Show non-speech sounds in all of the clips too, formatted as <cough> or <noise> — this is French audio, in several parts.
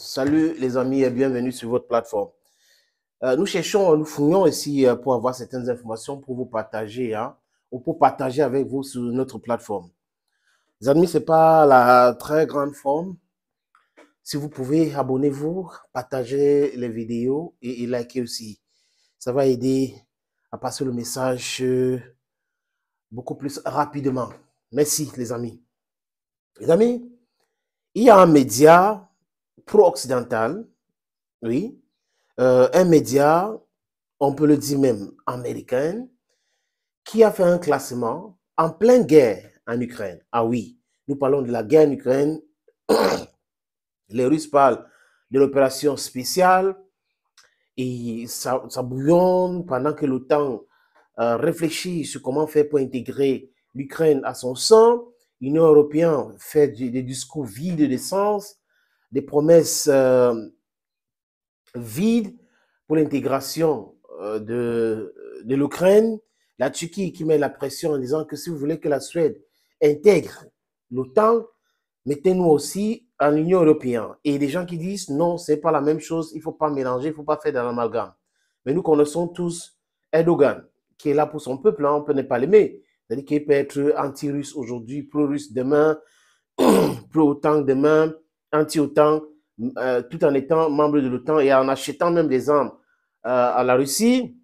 Salut les amis et bienvenue sur votre plateforme. Euh, nous cherchons, nous fouillons ici euh, pour avoir certaines informations pour vous partager hein, ou pour partager avec vous sur notre plateforme. Les amis, ce n'est pas la très grande forme. Si vous pouvez, abonnez-vous, partager les vidéos et, et, likez aussi. Ça va aider à passer le message euh, beaucoup plus rapidement. Merci les amis. Les amis, il y a un média pro-occidental, oui, euh, un média, on peut le dire même américain, qui a fait un classement en pleine guerre en Ukraine. Ah oui, nous parlons de la guerre en Ukraine. <coughs> Les Russes parlent de l'opération spéciale et ça, bouillonne pendant que l'OTAN euh, réfléchit sur comment faire pour intégrer l'Ukraine à son sang. L'Union européenne fait des discours vides de sens des promesses euh, vides pour l'intégration euh, de, de l'Ukraine, la Turquie qui met la pression en disant que si vous voulez que la Suède intègre l'OTAN, mettez-nous aussi en Union européenne. Et des gens qui disent non, c'est pas la même chose, il faut pas mélanger, il faut pas faire de l'amalgame. Mais nous connaissons tous Erdogan, qui est là pour son peuple, hein, on peut ne pas l'aimer. C'est-à-dire qu'il peut être anti-russe aujourd'hui, pro-russe demain, <clears throat> pro-OTAN demain, anti-OTAN euh, tout en étant membre de l'OTAN et en achetant même des armes euh, à la Russie.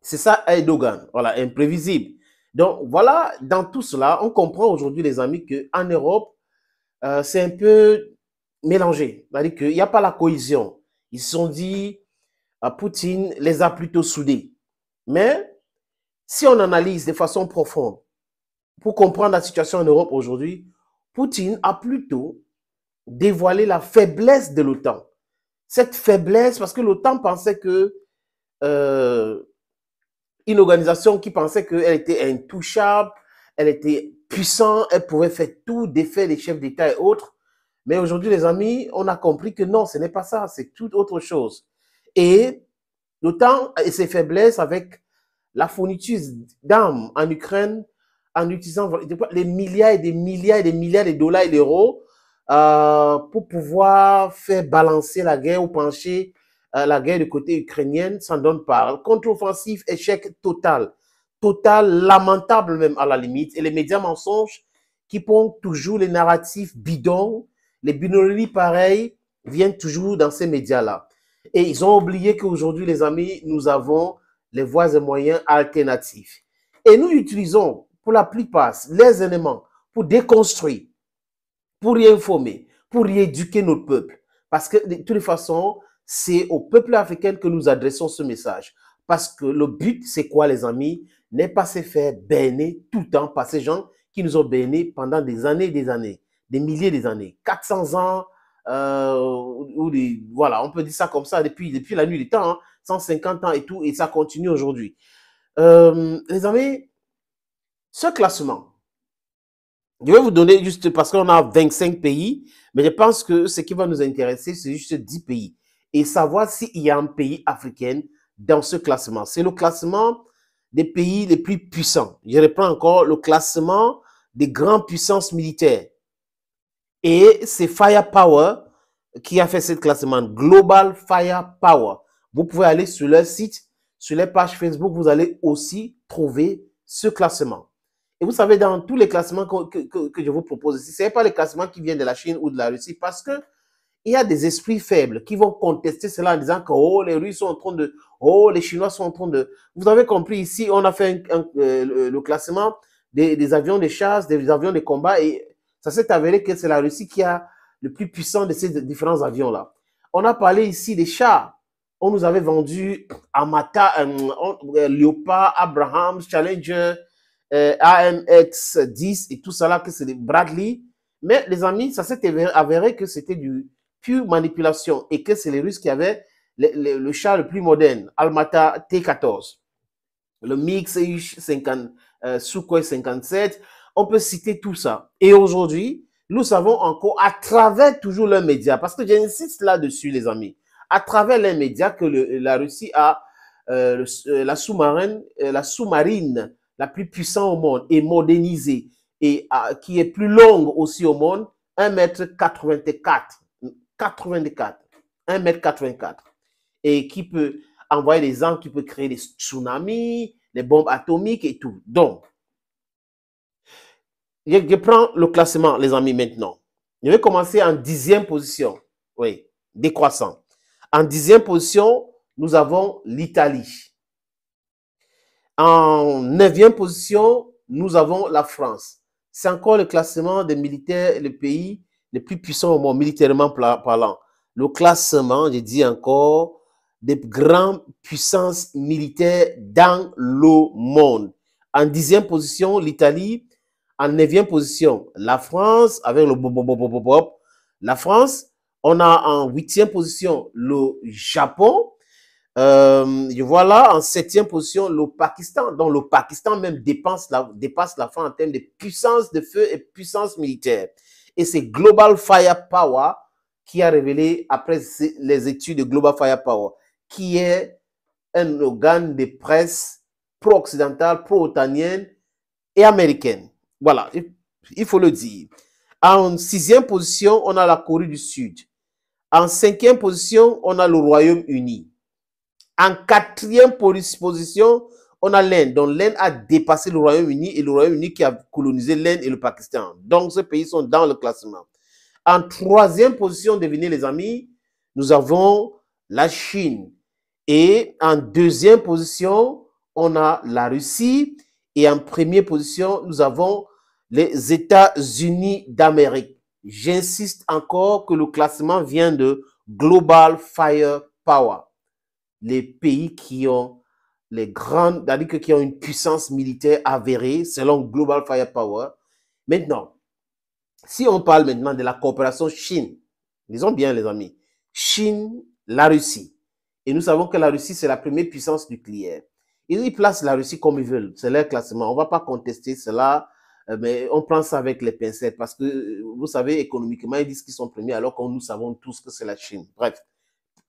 C'est ça Erdogan, voilà, imprévisible. Donc voilà, dans tout cela, on comprend aujourd'hui les amis qu'en Europe, euh, c'est un peu mélangé. C'est-à-dire qu'il n'y a pas la cohésion. Ils se sont dit, Poutine les a plutôt soudés. Mais si on analyse de façon profonde, pour comprendre la situation en Europe aujourd'hui, Poutine a plutôt dévoiler la faiblesse de l'OTAN. Cette faiblesse, parce que l'OTAN pensait que euh, une organisation qui pensait qu'elle était intouchable, elle était puissante, elle pouvait faire tout, défaire les chefs d'État et autres. Mais aujourd'hui, les amis, on a compris que non, ce n'est pas ça, c'est toute autre chose. Et l'OTAN et ses faiblesses avec la fourniture d'armes en Ukraine, en utilisant les milliards et des milliards et des milliards de dollars et d'euros euh, pour pouvoir faire balancer la guerre ou pencher euh, la guerre du côté ukrainien, s'en donne pas. Contre-offensive, échec total. Total, lamentable même à la limite. Et les médias mensonges qui pondent toujours les narratifs bidons, les binoleries pareilles, viennent toujours dans ces médias-là. Et ils ont oublié qu'aujourd'hui, les amis, nous avons les voies et moyens alternatifs. Et nous utilisons, pour la plupart, les éléments pour déconstruire, pour y informer, pour y éduquer notre peuple. Parce que de toute façon, c'est au peuple africain que nous adressons ce message. Parce que le but, c'est quoi les amis N'est pas se faire bénir tout le temps par ces gens qui nous ont bénis pendant des années et des années, des milliers des années, 400 ans, euh, ou voilà, on peut dire ça comme ça depuis, depuis la nuit des temps, 150 hein. ans et tout, et ça continue aujourd'hui. Euh, les amis, ce classement, je vais vous donner juste parce qu'on a 25 pays, mais je pense que ce qui va nous intéresser, c'est juste 10 pays et savoir s'il y a un pays africain dans ce classement. C'est le classement des pays les plus puissants. Je reprends encore le classement des grandes puissances militaires. Et c'est Firepower qui a fait ce classement, Global Firepower. Vous pouvez aller sur leur site, sur leur page Facebook, vous allez aussi trouver ce classement. Et vous savez, dans tous les classements que, je vous propose ici, ce n'est pas les classements qui viennent de la Chine ou de la Russie, parce que il y a des esprits faibles qui vont contester cela en disant que oh, les Russes sont en train de, oh, les Chinois sont en train de. Vous avez compris ici, on a fait euh, le classement des, avions de chasse, des avions de combat, et ça s'est avéré que c'est la Russie qui a le plus puissant de ces différents avions-là. On a parlé ici des chars. On nous avait vendu Amata, Lyopa, euh, euh, Leopard, Abraham, Challenger, euh, AMX10 et tout ça là, que c'est Bradley. Mais les amis, ça s'est avéré que c'était du pure manipulation et que c'est les Russes qui avaient le, le, le, char le plus moderne, Almata T14, le mix 50 euh, Sukhoi 57. On peut citer tout ça. Et aujourd'hui, nous savons encore à travers toujours les médias, parce que j'insiste là-dessus, les amis, à travers les médias que la Russie a euh, euh, euh, la sous-marine, la sous-marine la plus puissante au monde et modernisée et euh, qui est plus longue aussi au monde, 1m84. 84. 1m84. Et qui peut envoyer des angles, qui peut créer des tsunamis, des bombes atomiques et tout. Donc, je prends le classement, les amis, maintenant. Je vais commencer en dixième position. Oui, décroissant. En dixième position, nous avons l'Italie. En neuvième position, nous avons la France. C'est encore le classement des militaires, le pays les plus puissants au monde, militairement parlant. Le classement, je dis encore, des grandes puissances militaires dans le monde. En dixième position, l'Italie. En neuvième position, la France avec le La France. On a en huitième position le Japon. Euh, je en septième position le Pakistan, dont le Pakistan même dépasse la France en termes de puissance de feu et puissance militaire. Et c'est Global Firepower qui a révélé, après les études de Global Firepower, qui est un organe de presse pro-occidentale, pro-otanienne et américaine. Voilà, il faut le dire. En sixième position, on a la Corée du Sud. En cinquième position, on a le Royaume-Uni. En quatrième position, on a l'Inde. Donc l'Inde a dépassé le Royaume-Uni et le Royaume-Uni qui a colonisé l'Inde et le Pakistan. Donc ces pays sont dans le classement. En troisième position, devinez les amis, nous avons la Chine. Et en deuxième position, on a la Russie. Et en première position, nous avons les États-Unis d'Amérique. J'insiste encore que le classement vient de Global Fire Power les pays qui ont les grandes, qui ont une puissance militaire avérée selon Global Firepower. Maintenant, si on parle maintenant de la coopération Chine, disons bien les amis, Chine, la Russie, et nous savons que la Russie, c'est la première puissance nucléaire. Ils placent la Russie comme ils veulent, c'est leur classement. On ne va pas contester cela, euh, mais on prend ça avec les pincettes parce que, euh, vous savez, économiquement, ils disent qu'ils sont premiers alors que nous savons tous que c'est la Chine. Bref,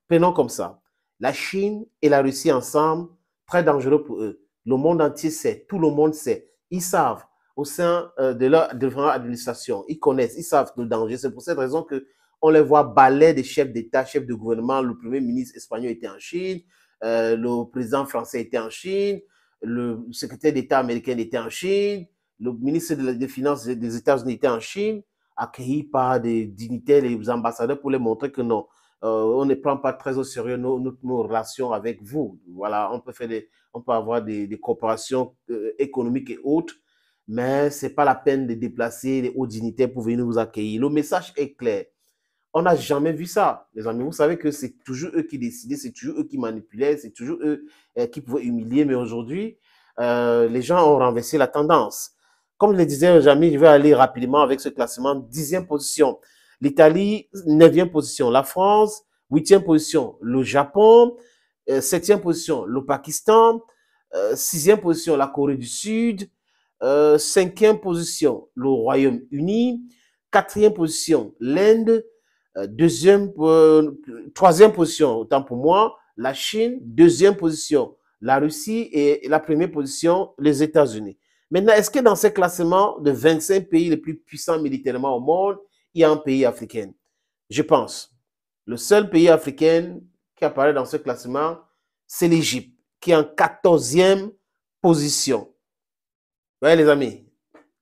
prenons comme ça. La Chine et la Russie ensemble, très dangereux pour eux. Le monde entier sait, tout le monde sait. Ils savent au sein euh, de leur, administration, ils connaissent, ils savent le danger. C'est pour cette raison que on les voit balayer des chefs d'État, chefs de gouvernement. Le premier ministre espagnol était en Chine, euh, le président français était en Chine, le secrétaire d'État américain était en Chine, le ministre des Finances des États-Unis était en Chine, accueilli par des dignitaires, les ambassadeurs pour les montrer que non, euh, on ne prend pas très au sérieux nos, relations avec vous. Voilà, on peut, faire des, on peut avoir des, des coopérations euh, économiques et autres, mais ce n'est pas la peine de déplacer les hauts dignitaires pour venir nous accueillir. Le message est clair. On n'a jamais vu ça, les amis. Vous savez que c'est toujours eux qui décidaient, c'est toujours eux qui manipulaient, c'est toujours eux euh, qui pouvaient humilier. Mais aujourd'hui, les gens ont renversé la tendance. Comme je le disais, amis, je vais aller rapidement avec ce classement. Dixième position, L'Italie, 9e position. La France, 8e position. Le Japon, 7e euh, position. Le Pakistan, 6e euh, position. La Corée du Sud, 5e euh, position. Le Royaume-Uni, 4e position. L'Inde, deuxième, troisième position, autant pour moi, la Chine, deuxième position, la Russie et la première position, les États-Unis. Maintenant, est-ce que dans ce classement de 25 pays les plus puissants militairement au monde, il y a un pays africain. Je pense. Le seul pays africain qui apparaît dans ce classement, c'est l'Égypte, qui est en 14e position. Vous voyez les amis,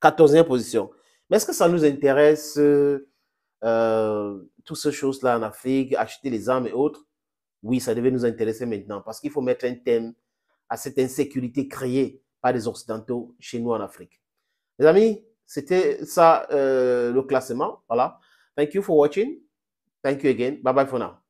14e position. Mais est-ce que ça nous intéresse, euh, toutes ces choses-là en Afrique, acheter les armes et autres Oui, ça devait nous intéresser maintenant, parce qu'il faut mettre un thème à cette insécurité créée par les Occidentaux chez nous en Afrique. Les amis, c'était ça euh, le classement. Voilà. Thank you for watching. Thank you again. Bye bye for now.